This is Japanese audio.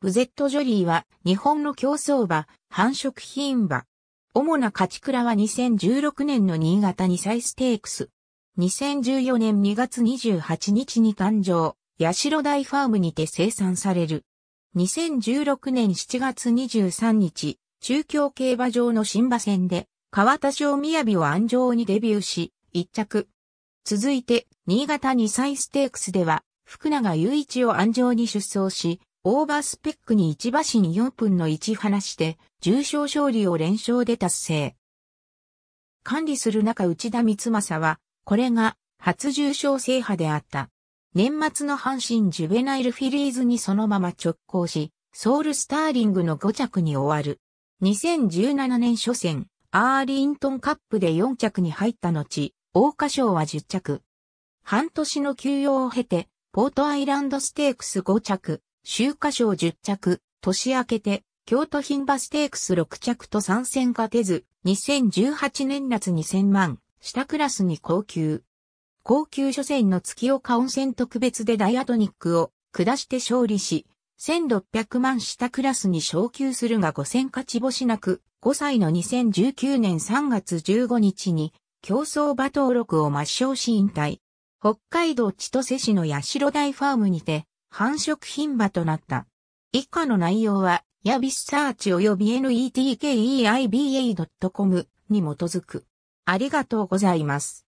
ブゼットジョリーは日本の競走馬、繁殖品馬。主な勝ち倉は2016年の新潟二歳ステークス。2014年2月28日に誕生、八代大ファームにて生産される。2016年7月23日、中京競馬場の新馬戦で、川田小宮城を安城にデビューし、一着。続いて、新潟二歳ステークスでは、福永雄一を安城に出走し、オーバースペックに1馬身4分の1離して、重賞勝利を連勝で達成。管理する中内田光政は、これが初重賞制覇であった。年末の阪神ジュベナイルフィリーズにそのまま直行し、ソウルスターリングの5着に終わる。2017年初戦、アーリントンカップで4着に入った後、桜花賞は10着。半年の休養を経て、ポートアイランドステークス5着、秋華賞10着、年明けて、京都品場ステークス6着と参戦が出ず、2018年夏2000万、下クラスに高級。高級初戦の月岡温泉特別でダイアトニックを下して勝利し、1600万下クラスに昇級するが5000勝ち星なく、5歳の2019年3月15日に競争馬登録を抹消し引退。北海道千歳市の八代大ファームにて繁殖牝馬となった。以下の内容は、ヤビスサーチ及び netkeiba.com に基づく。ありがとうございます。